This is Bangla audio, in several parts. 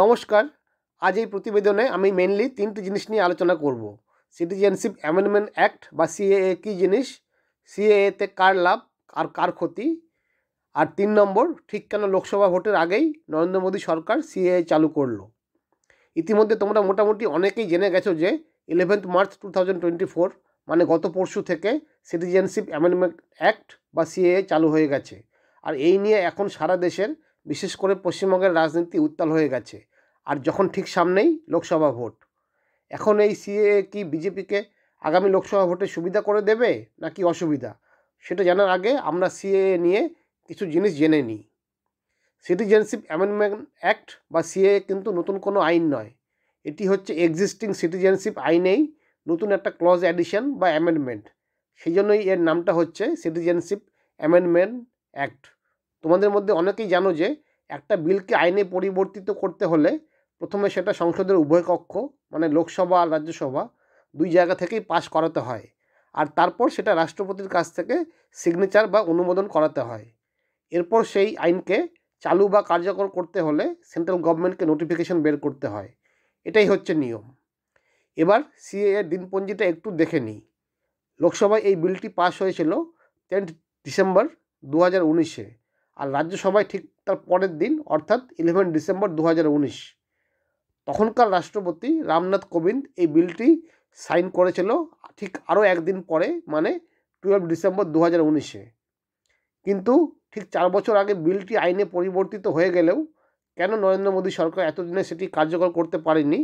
নমস্কার আজ এই প্রতিবেদনে আমি মেনলি তিনটি জিনিস নিয়ে আলোচনা করব সিটিজেনশিপ অ্যামেন্ডমেন্ট অ্যাক্ট বা সিএএ কী জিনিস সিএএতে কার লাভ আর কার ক্ষতি আর তিন নম্বর ঠিক কেন লোকসভা ভোটের আগেই নরেন্দ্র মোদী সরকার সিএএ চালু করলো ইতিমধ্যে তোমরা মোটামুটি অনেকেই জেনে গেছো যে eleventh March two thousand twenty four মানে গত পরশু থেকে সিটিজেনশিপ অ্যামেন্ডমেন্ট অ্যাক্ট বা সিএএ চালু হয়ে গেছে আর এই নিয়ে এখন সারা দেশের বিশেষ করে পশ্চিমবঙ্গের রাজনীতি উত্তাল হয়ে গেছে আর যখন ঠিক সামনেই লোকসভা ভোট এখন এই সিএ কি বিজেপিকে আগামী লোকসভা ভোটে সুবিধা করে দেবে নাকি অসুবিধা সেটা জানার আগে আমরা সিএএ নিয়ে কিছু জিনিস জেনে নিই সিটিজেনশিপ অ্যামেন্ডমেন্ট অ্যাক্ট বা সিএএ কিন্তু নতুন কোনো আইন নয় এটি হচ্ছে এক্সিস্টিং সিটিজেনশিপ আইনেই নতুন একটা ক্লজ অ্যাডিশন বা অ্যামেন্ডমেন্ট সেই জন্যই এর নামটা হচ্ছে সিটিজেনশিপ অ্যামেন্ডমেন্ট অ্যাক্ট তোমাদের মধ্যে অনেকেই জানো যে একটা বিলকে আইনে পরিবর্তিত করতে হলে প্রথমে সেটা সংসদের উভয় কক্ষ মানে লোকসভা আর রাজ্যসভা দুই জায়গা থেকেই পাশ করাতে হয় আর তারপর সেটা রাষ্ট্রপতির কাছ থেকে সিগনেচার বা অনুমোদন করাতে হয় এরপর সেই আইনকে চালু বা কার্যকর করতে হলে সেন্ট্রাল গভর্নমেন্টকে নোটিফিকেশন বের করতে হয় এটাই হচ্ছে নিয়ম এবার সিএ দিনপঞ্জিটা একটু দেখে নিই লোকসভায় এই বিলটি পাশ হয়েছিল টেন্থ ডিসেম্বর দু হাজার উনিশে আর রাজ্যসভায় ঠিক তার পরের দিন অর্থাৎ ইলেভেন ডিসেম্বর দু তখনকার রাষ্ট্রপতি রামনাথ কোবিন্দ এই বিলটি সাইন করেছিল ঠিক আরও একদিন পরে মানে টুয়েলভ ডিসেম্বর দু কিন্তু ঠিক চার বছর আগে বিলটি আইনে পরিবর্তিত হয়ে গেলেও কেন নরেন্দ্র মোদী সরকার এতদিনে সেটি কার্যকর করতে পারেনি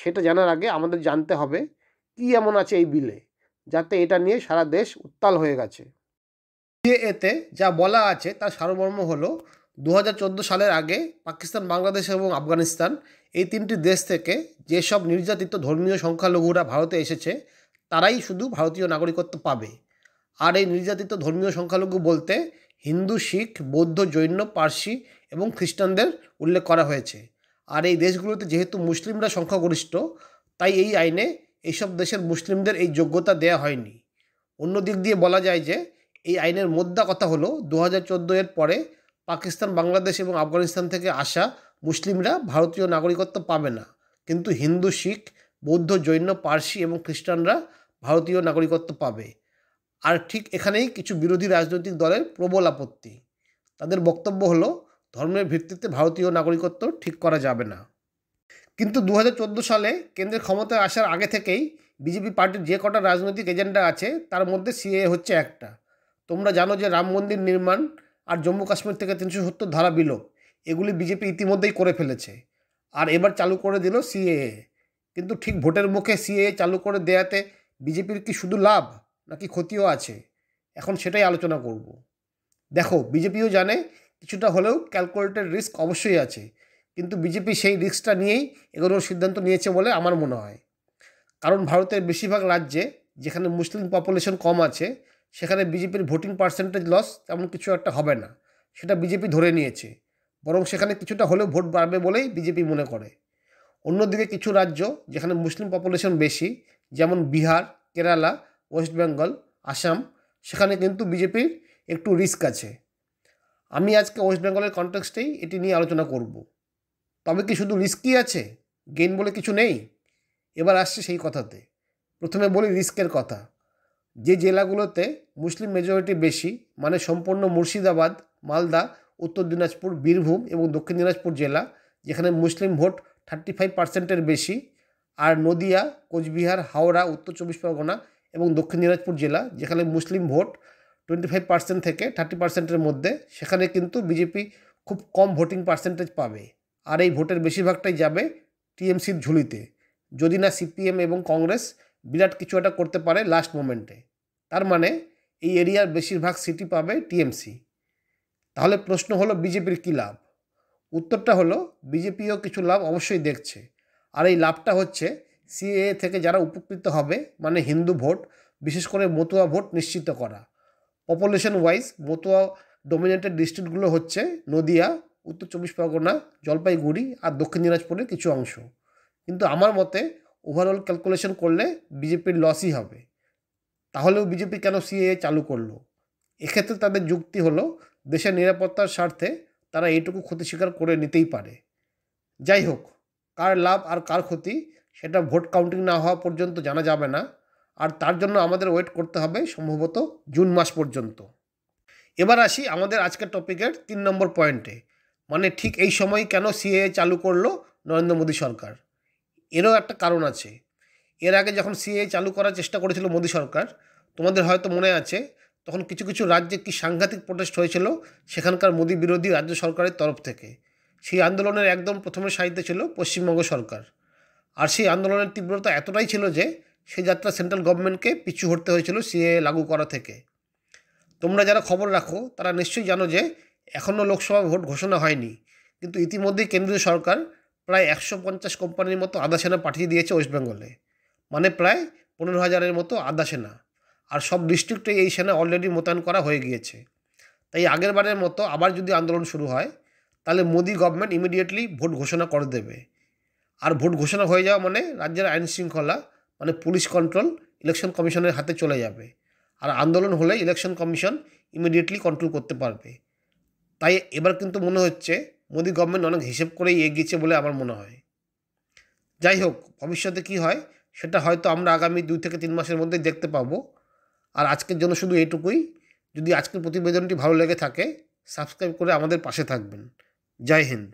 সেটা জানার আগে আমাদের জানতে হবে কি এমন আছে এই বিলে যাতে এটা নিয়ে সারা দেশ উত্তাল হয়ে গেছে যে এতে যা বলা আছে তার সারমর্ম হলো দু সালের আগে পাকিস্তান বাংলাদেশ এবং আফগানিস্তান এই তিনটি দেশ থেকে যেসব নির্যাতিত ধর্মীয় সংখ্যালঘুরা ভারতে এসেছে তারাই শুধু ভারতীয় নাগরিকত্ব পাবে আর এই নির্যাতিত ধর্মীয় সংখ্যালঘু বলতে হিন্দু শিখ বৌদ্ধ জৈন পার্সি এবং খ্রিস্টানদের উল্লেখ করা হয়েছে আর এই দেশগুলোতে যেহেতু মুসলিমরা সংখ্যাগরিষ্ঠ তাই এই আইনে এইসব দেশের মুসলিমদের এই যোগ্যতা দেয়া হয়নি অন্য দিক দিয়ে বলা যায় যে এই আইনের মোদ্দা কথা হলো দু হাজার এর পরে পাকিস্তান বাংলাদেশ এবং আফগানিস্তান থেকে আসা মুসলিমরা ভারতীয় নাগরিকত্ব পাবে না কিন্তু হিন্দু শিখ বৌদ্ধ জৈন পার্সি এবং খ্রিস্টানরা ভারতীয় নাগরিকত্ব পাবে আর ঠিক এখানেই কিছু বিরোধী রাজনৈতিক দলের প্রবল আপত্তি তাদের বক্তব্য হলো ধর্মের ভিত্তিতে ভারতীয় নাগরিকত্ব ঠিক করা যাবে না কিন্তু দু সালে কেন্দ্রের ক্ষমতায় আসার আগে থেকেই বিজেপি পার্টির যে কটা রাজনৈতিক এজেন্ডা আছে তার মধ্যে সিএ হচ্ছে একটা তোমরা জানো যে রাম মন্দির নির্মাণ আর জম্মু কাশ্মীর থেকে তিনশো সত্তর ধারা বিল এগুলি বিজেপি ইতিমধ্যেই করে ফেলেছে আর এবার চালু করে দিল সিএএ কিন্তু ঠিক ভোটের মুখে সিএএ চালু করে দেয়াতে বিজেপির কি শুধু লাভ নাকি ক্ষতিও আছে এখন সেটাই আলোচনা করব দেখো বিজেপিও জানে কিছুটা হলেও ক্যালকুলেটেড রিস্ক অবশ্যই আছে কিন্তু বিজেপি সেই রিস্কটা নিয়েই এগোনোর সিদ্ধান্ত নিয়েছে বলে আমার মনে হয় কারণ ভারতের বেশিরভাগ রাজ্যে যেখানে মুসলিম পপুলেশন কম আছে সেখানে বিজেপির ভোটিং পার্সেন্টেজ লস তেমন কিছু একটা হবে না সেটা বিজেপি ধরে নিয়েছে বরং সেখানে কিছুটা হলেও ভোট বাড়বে বলেই বিজেপি মনে করে অন্যদিকে কিছু রাজ্য যেখানে মুসলিম পপুলেশন বেশি যেমন বিহার কেরালা ওয়েস্ট বেঙ্গল আসাম সেখানে কিন্তু বিজেপির একটু রিস্ক আছে আমি আজকে ওয়েস্ট বেঙ্গলের কন্টেক্সটেই এটি নিয়ে আলোচনা করব তবে কি শুধু রিস্কই আছে গেইন বলে কিছু নেই এবার আসছে সেই কথাতে প্রথমে বলি রিস্কের কথা যে জেলাগুলোতে মুসলিম মেজরিটি বেশি মানে সম্পূর্ণ মুর্শিদাবাদ মালদা উত্তর দিনাজপুর বীরভূম এবং দক্ষিণ দিনাজপুর জেলা যেখানে মুসলিম ভোট থার্টি ফাইভ পার্সেন্টের বেশি আর নদিয়া কোচবিহার হাওড়া উত্তর চব্বিশ পরগনা এবং দক্ষিণ দিনাজপুর জেলা যেখানে Muslim vote twenty five percent থেকে থার্টি পার্সেন্টের মধ্যে সেখানে কিন্তু বিজেপি খুব কম ভোটিং পার্সেন্টেজ পাবে আর এই ভোটের বেশিরভাগটাই যাবে টিএমসির ঝুলিতে যদি না সিপিএম এবং কংগ্রেস বিরাট কিছু একটা করতে পারে লাস্ট মোমেন্টে তার মানে এই এরিয়ার বেশিরভাগ সিটি পাবে টিএমসি তাহলে প্রশ্ন হলো বিজেপির কী লাভ উত্তরটা হলো বিজেপিও কিছু লাভ অবশ্যই দেখছে আর এই লাভটা হচ্ছে সিএ থেকে যারা উপকৃত হবে মানে হিন্দু ভোট বিশেষ করে মতুয়া ভোট নিশ্চিত করা পপুলেশন ওয়াইজ মতুয়া ডোমিনেটেড ডিস্ট্রিক্টগুলো হচ্ছে নদিয়া উত্তর চব্বিশ পরগনা জলপাইগুড়ি আর দক্ষিণ দিনাজপুরের কিছু অংশ কিন্তু আমার মতে ওভারঅল ক্যালকুলেশন করলে বিজেপির লসই হবে তাহলেও বিজেপি কেন সিএএ চালু করলো এক্ষেত্রে তাদের যুক্তি হলো দেশের নিরাপত্তার স্বার্থে তারা এইটুকু ক্ষতি স্বীকার করে নিতেই পারে যাই হোক কার লাভ আর কার ক্ষতি সেটা ভোট কাউন্টিং না হওয়া পর্যন্ত জানা যাবে না আর তার জন্য আমাদের ওয়েট করতে হবে সম্ভবত জুন মাস পর্যন্ত এবার আসি আমাদের আজকের টপিকের তিন নম্বর পয়েন্টে মানে ঠিক এই সময় কেন সিএএ চালু করলো নরেন্দ্র মোদী সরকার এরও একটা কারণ আছে এর আগে যখন সিএ চালু করার চেষ্টা করেছিল মোদী সরকার তোমাদের হয়তো মনে আছে তখন কিছু কিছু রাজ্যে কি সাংঘাতিক প্রোটেস্ট হয়েছিল সেখানকার মোদী বিরোধী রাজ্য সরকারের তরফ থেকে সেই আন্দোলনের একদম প্রথমে সাহিত্য ছিল পশ্চিমবঙ্গ সরকার আর সেই আন্দোলনের তীব্রতা এতটাই ছিল যে সেই যাত্রা সেন্ট্রাল গভর্নমেন্টকে পিছু হটতে হয়েছিল সিএ লাগু করা থেকে তোমরা যারা খবর রাখো তারা নিশ্চয়ই জানো যে এখনও লোকসভা ভোট ঘোষণা হয়নি কিন্তু ইতিমধ্যেই কেন্দ্রীয় সরকার প্রায় একশো পঞ্চাশ কোম্পানির মতো আধা সেনা পাঠিয়ে দিয়েছে ওয়েস্টবেঙ্গলে মানে প্রায় পনেরো হাজারের মতো আধা সেনা আর সব ডিস্ট্রিক্টে এই সেনা অলরেডি মোতায়েন করা হয়ে গিয়েছে তাই আগেরবারের মতো আবার যদি আন্দোলন শুরু হয় তাহলে মোদি গভর্নমেন্ট ইমিডিয়েটলি ভোট ঘোষণা করে দেবে আর ভোট ঘোষণা হয়ে যাওয়া মানে রাজ্যের আইন শৃঙ্খলা মানে পুলিশ কন্ট্রোল ইলেকশন কমিশনের হাতে চলে যাবে আর আন্দোলন হলে ইলেকশন কমিশন ইমিডিয়েটলি কন্ট্রোল করতে পারবে তাই এবার কিন্তু মনে হচ্ছে মোদি গভর্নমেন্ট অনেক হিসেব করেই এগিয়েছে বলে আমার মনে হয় যাই হোক ভবিষ্যতে কি হয় সেটা হয়তো আমরা আগামী দুই থেকে তিন মাসের মধ্যে দেখতে পাবো আর আজকের জন্য শুধু এটুকুই যদি আজকের প্রতিবেদনটি ভালো লেগে থাকে সাবস্ক্রাইব করে আমাদের পাশে থাকবেন জয় হিন্দ